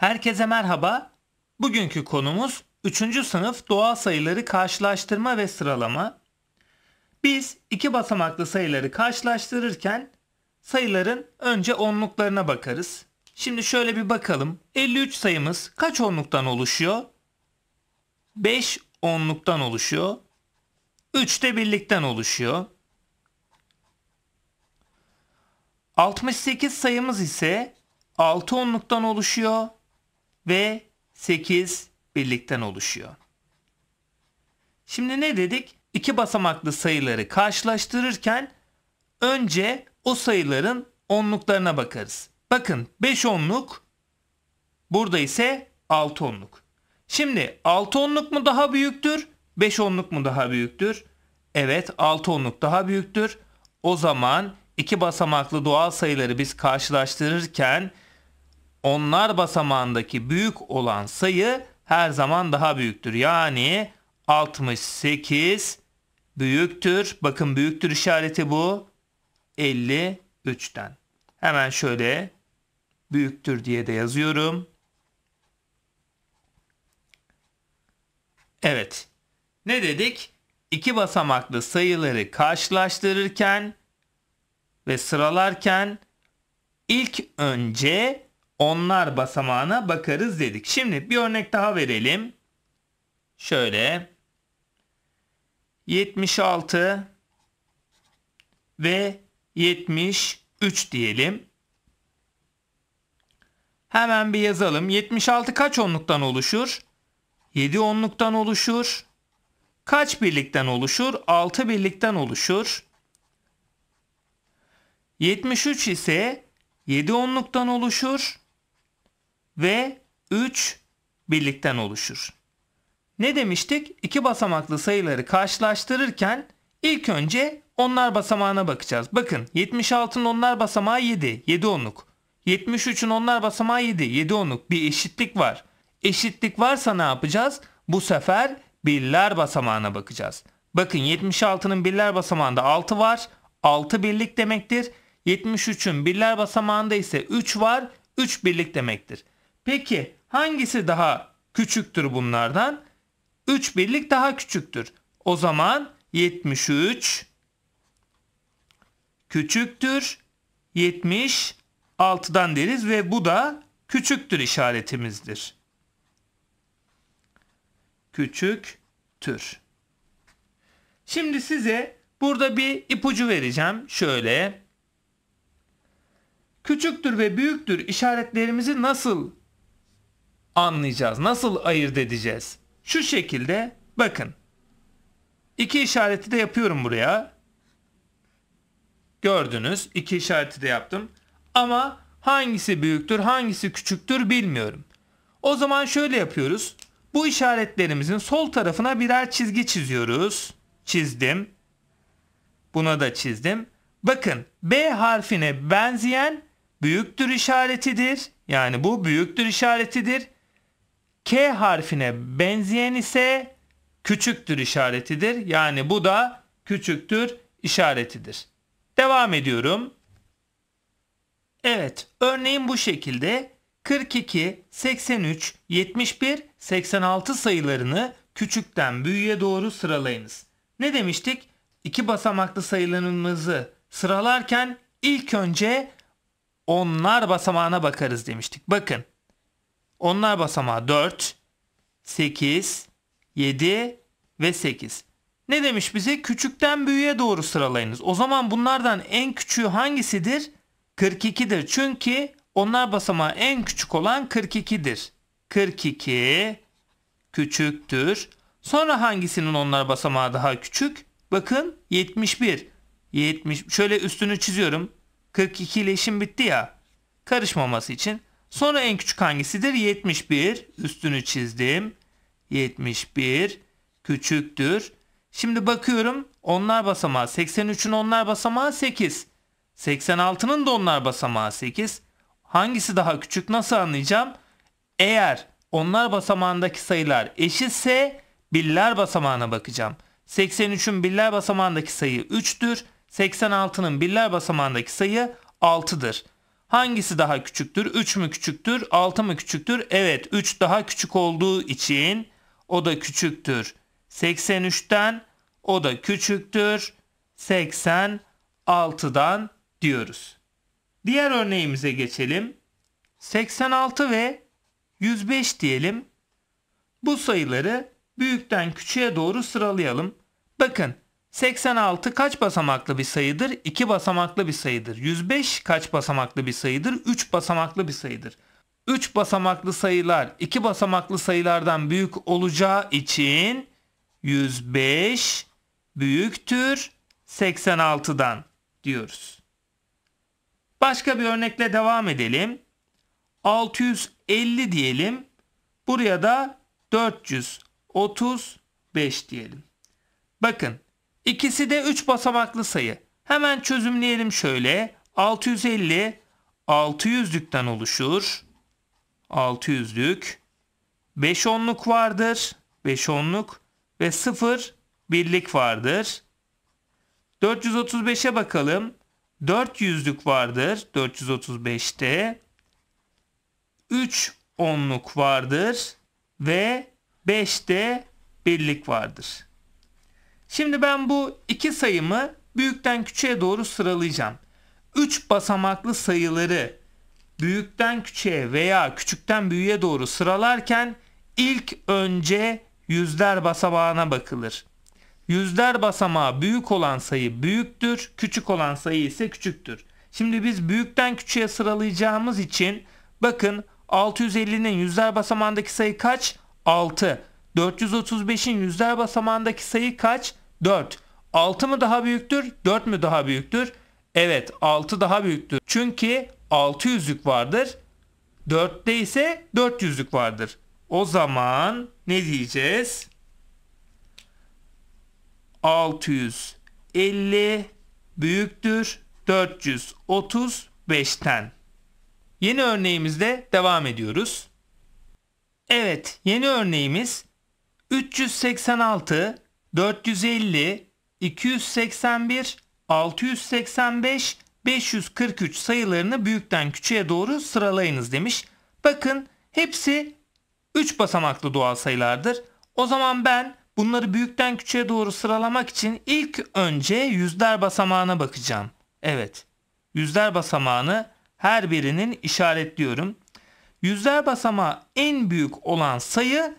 Herkese merhaba. Bugünkü konumuz 3. sınıf doğal sayıları karşılaştırma ve sıralama. Biz iki basamaklı sayıları karşılaştırırken sayıların önce onluklarına bakarız. Şimdi şöyle bir bakalım. 53 sayımız kaç onluktan oluşuyor? 5 onluktan oluşuyor. 3 de birlikten oluşuyor. 68 sayımız ise 6 onluktan oluşuyor ve 8 birlikten oluşuyor. Şimdi ne dedik? İki basamaklı sayıları karşılaştırırken önce o sayıların onluklarına bakarız. Bakın 5 onluk burada ise 6 onluk. Şimdi 6 onluk mu daha büyüktür? 5 onluk mu daha büyüktür? Evet 6 onluk daha büyüktür. O zaman iki basamaklı doğal sayıları biz karşılaştırırken onlar basamağındaki büyük olan sayı her zaman daha büyüktür. Yani 68 büyüktür. Bakın büyüktür işareti bu. 53'ten. Hemen şöyle büyüktür diye de yazıyorum. Evet. Ne dedik? İki basamaklı sayıları karşılaştırırken ve sıralarken ilk önce onlar basamağına bakarız dedik. Şimdi bir örnek daha verelim. Şöyle 76 ve 73 diyelim. Hemen bir yazalım. 76 kaç onluktan oluşur? 7 onluktan oluşur. Kaç birlikten oluşur? 6 birlikten oluşur. 73 ise 7 onluktan oluşur ve 3 birlikten oluşur. Ne demiştik? İki basamaklı sayıları karşılaştırırken ilk önce onlar basamağına bakacağız. Bakın 76'nın onlar basamağı 7, 7 onluk. 73'ün onlar basamağı 7, 7 onluk bir eşitlik var. Eşitlik varsa ne yapacağız? Bu sefer birler basamağına bakacağız. Bakın 76'nın birler basamağında 6 var. 6 birlik demektir. 73'ün birler basamağında ise 3 var. 3 birlik demektir. Peki hangisi daha küçüktür bunlardan? 3 birlik daha küçüktür. O zaman 73 küçüktür 76'dan deriz ve bu da küçüktür işaretimizdir. Küçüktür. Şimdi size burada bir ipucu vereceğim. Şöyle küçüktür ve büyüktür işaretlerimizi nasıl anlayacağız? Nasıl ayırt edeceğiz? Şu şekilde bakın. İki işareti de yapıyorum buraya. Gördünüz. iki işareti de yaptım. Ama hangisi büyüktür, hangisi küçüktür bilmiyorum. O zaman şöyle yapıyoruz. Bu işaretlerimizin sol tarafına birer çizgi çiziyoruz. Çizdim. Buna da çizdim. Bakın B harfine benzeyen büyüktür işaretidir. Yani bu büyüktür işaretidir. K harfine benzeyen ise küçüktür işaretidir. Yani bu da küçüktür işaretidir. Devam ediyorum. Evet, örneğin bu şekilde 42, 83, 71, 86 sayılarını küçükten büyüğe doğru sıralayınız. Ne demiştik? İki basamaklı sayılarımızı sıralarken ilk önce onlar basamağına bakarız demiştik. Bakın onlar basamağı 4, 8, 7 ve 8. Ne demiş bize? Küçükten büyüğe doğru sıralayınız. O zaman bunlardan en küçüğü hangisidir? 42'dir. Çünkü onlar basamağı en küçük olan 42'dir. 42 küçüktür. Sonra hangisinin onlar basamağı daha küçük? Bakın 71. 70 şöyle üstünü çiziyorum. 42 ile işim bitti ya. Karışmaması için Sonra en küçük hangisidir? 71. Üstünü çizdim. 71 küçüktür. Şimdi bakıyorum onlar basamağı 83'ün onlar basamağı 8. 86'nın da onlar basamağı 8. Hangisi daha küçük nasıl anlayacağım? Eğer onlar basamağındaki sayılar eşitse biller basamağına bakacağım. 83'ün biller basamağındaki sayı 3'tür. 86'nın biller basamağındaki sayı 6'dır. Hangisi daha küçüktür? 3 mü küçüktür? 6 mı küçüktür? Evet 3 daha küçük olduğu için o da küçüktür. 83'ten o da küçüktür. 86'dan diyoruz. Diğer örneğimize geçelim. 86 ve 105 diyelim. Bu sayıları büyükten küçüğe doğru sıralayalım. Bakın 86 kaç basamaklı bir sayıdır? 2 basamaklı bir sayıdır. 105 kaç basamaklı bir sayıdır? 3 basamaklı bir sayıdır. 3 basamaklı sayılar 2 basamaklı sayılardan büyük olacağı için 105 büyüktür 86'dan diyoruz. Başka bir örnekle devam edelim. 650 diyelim. Buraya da 435 diyelim. Bakın İkisi de 3 basamaklı sayı. Hemen çözümleyelim şöyle. 650 600'lükten oluşur. 600'lük 5 onluk vardır. 5 onluk ve 0 birlik vardır. 435'e bakalım. 400'lük vardır 435'te. 3 onluk vardır ve 5'te birlik vardır. Şimdi ben bu iki sayımı büyükten küçüğe doğru sıralayacağım. 3 basamaklı sayıları büyükten küçüğe veya küçükten büyüğe doğru sıralarken ilk önce yüzler basamağına bakılır. Yüzler basamağı büyük olan sayı büyüktür, küçük olan sayı ise küçüktür. Şimdi biz büyükten küçüğe sıralayacağımız için bakın 650'nin yüzler basamağındaki sayı kaç? 6. 435'in yüzler basamağındaki sayı kaç? 4. 6 mı daha büyüktür? 4 mü daha büyüktür? Evet 6 daha büyüktür. Çünkü 6 yüzük vardır. 4'te ise 4 yüzük vardır. O zaman ne diyeceğiz? 650 büyüktür 435'ten. Yeni örneğimizde devam ediyoruz. Evet, yeni örneğimiz 386 450, 281, 685, 543 sayılarını büyükten küçüğe doğru sıralayınız demiş. Bakın hepsi 3 basamaklı doğal sayılardır. O zaman ben bunları büyükten küçüğe doğru sıralamak için ilk önce yüzler basamağına bakacağım. Evet yüzler basamağını her birinin işaretliyorum. Yüzler basamağı en büyük olan sayı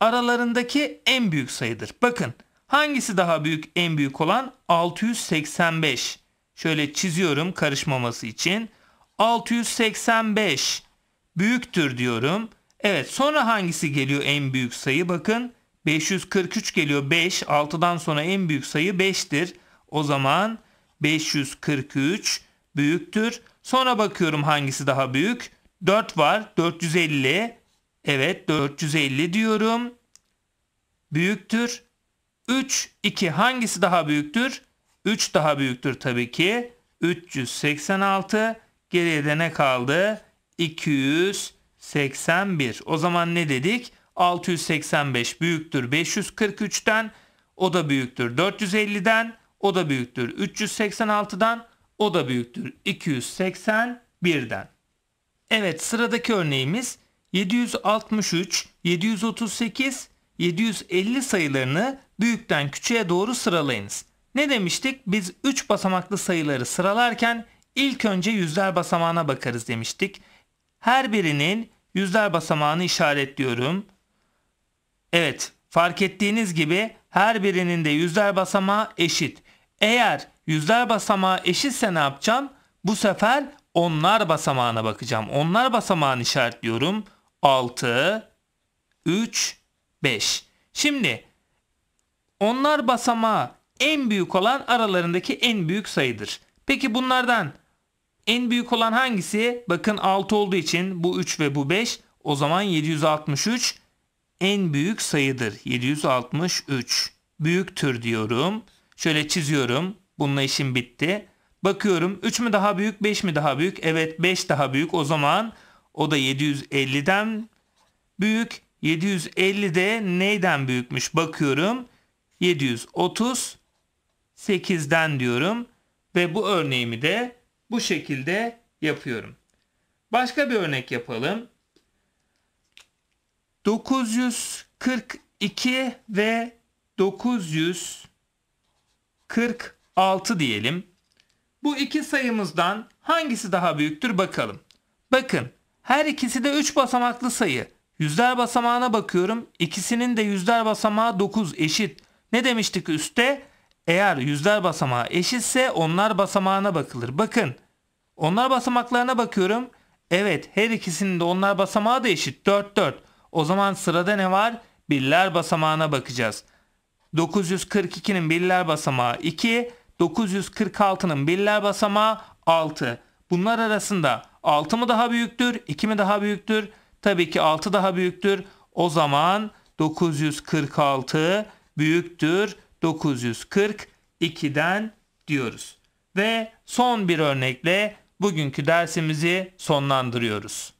aralarındaki en büyük sayıdır. Bakın hangisi daha büyük en büyük olan 685. Şöyle çiziyorum karışmaması için. 685 büyüktür diyorum. Evet sonra hangisi geliyor en büyük sayı? Bakın 543 geliyor 5. 6'dan sonra en büyük sayı 5'tir. O zaman 543 büyüktür. Sonra bakıyorum hangisi daha büyük. 4 var 450 Evet 450 diyorum. Büyüktür. 3, 2 hangisi daha büyüktür? 3 daha büyüktür tabii ki. 386 geriye de ne kaldı? 281. O zaman ne dedik? 685 büyüktür 543'ten. O da büyüktür 450'den. O da büyüktür 386'dan. O da büyüktür 281'den. Evet sıradaki örneğimiz 763, 738, 750 sayılarını büyükten küçüğe doğru sıralayınız. Ne demiştik? Biz 3 basamaklı sayıları sıralarken ilk önce yüzler basamağına bakarız demiştik. Her birinin yüzler basamağını işaretliyorum. Evet, fark ettiğiniz gibi her birinin de yüzler basamağı eşit. Eğer yüzler basamağı eşitse ne yapacağım? Bu sefer onlar basamağına bakacağım. Onlar basamağını işaretliyorum. 6, 3, 5. Şimdi onlar basamağı en büyük olan aralarındaki en büyük sayıdır. Peki bunlardan en büyük olan hangisi? Bakın 6 olduğu için bu 3 ve bu 5 o zaman 763 en büyük sayıdır. 763 büyüktür diyorum. Şöyle çiziyorum. Bununla işim bitti. Bakıyorum 3 mü daha büyük 5 mi daha büyük? Evet 5 daha büyük o zaman o da 750'den büyük. 750 de neyden büyükmüş bakıyorum. 738'den diyorum ve bu örneğimi de bu şekilde yapıyorum. Başka bir örnek yapalım. 942 ve 946 diyelim. Bu iki sayımızdan hangisi daha büyüktür bakalım. Bakın her ikisi de 3 basamaklı sayı. Yüzler basamağına bakıyorum. İkisinin de yüzler basamağı 9 eşit. Ne demiştik üstte? Eğer yüzler basamağı eşitse onlar basamağına bakılır. Bakın onlar basamaklarına bakıyorum. Evet her ikisinin de onlar basamağı da eşit. 4 4. O zaman sırada ne var? Birler basamağına bakacağız. 942'nin birler basamağı 2, 946'nın birler basamağı 6. Bunlar arasında 6 mı daha büyüktür? 2 mi daha büyüktür? Tabii ki 6 daha büyüktür. O zaman 946 büyüktür 942'den diyoruz. Ve son bir örnekle bugünkü dersimizi sonlandırıyoruz.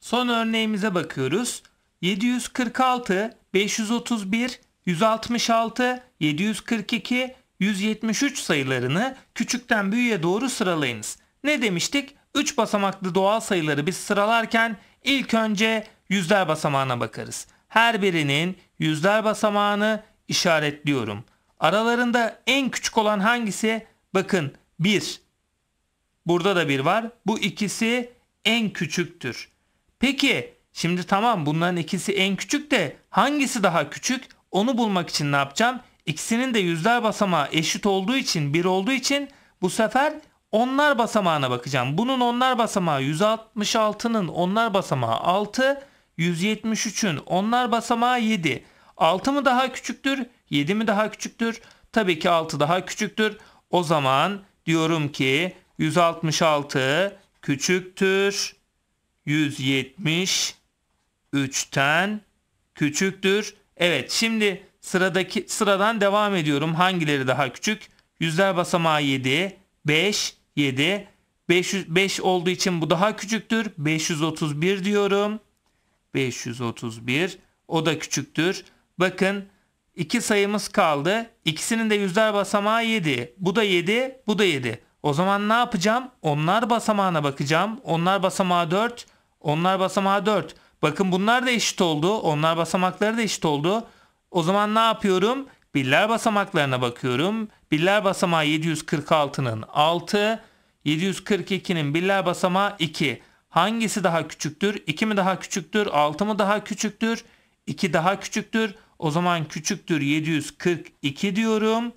Son örneğimize bakıyoruz. 746, 531, 166, 742, 173 sayılarını küçükten büyüğe doğru sıralayınız. Ne demiştik? 3 basamaklı doğal sayıları biz sıralarken ilk önce yüzler basamağına bakarız. Her birinin yüzler basamağını işaretliyorum. Aralarında en küçük olan hangisi? Bakın 1. Burada da 1 var. Bu ikisi en küçüktür. Peki şimdi tamam bunların ikisi en küçük de hangisi daha küçük? Onu bulmak için ne yapacağım? İkisinin de yüzler basamağı eşit olduğu için 1 olduğu için bu sefer onlar basamağına bakacağım. Bunun onlar basamağı 166'nın onlar basamağı 6, 173'ün onlar basamağı 7. 6 mı daha küçüktür? 7 mi daha küçüktür? Tabii ki 6 daha küçüktür. O zaman diyorum ki 166 küçüktür 173'ten küçüktür. Evet şimdi sıradaki sıradan devam ediyorum. Hangileri daha küçük? Yüzler basamağı 7, 5, 7, 500, 5 olduğu için bu daha küçüktür. 531 diyorum. 531. O da küçüktür. Bakın iki sayımız kaldı. İkisinin de yüzler basamağı 7. Bu da 7, bu da 7. O zaman ne yapacağım? Onlar basamağına bakacağım. Onlar basamağı 4, onlar basamağı 4. Bakın bunlar da eşit oldu. Onlar basamakları da eşit oldu. O zaman ne yapıyorum? Biller basamaklarına bakıyorum. Biller basamağı 746'nın 6, 742'nin biller basamağı 2. Hangisi daha küçüktür? 2 mi daha küçüktür? 6 mı daha küçüktür? 2 daha küçüktür. O zaman küçüktür 742 diyorum.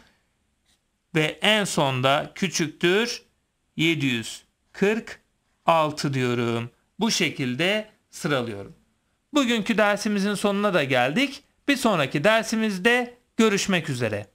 Ve en sonda küçüktür 746 diyorum. Bu şekilde sıralıyorum. Bugünkü dersimizin sonuna da geldik. Bir sonraki dersimizde Görüşmek üzere.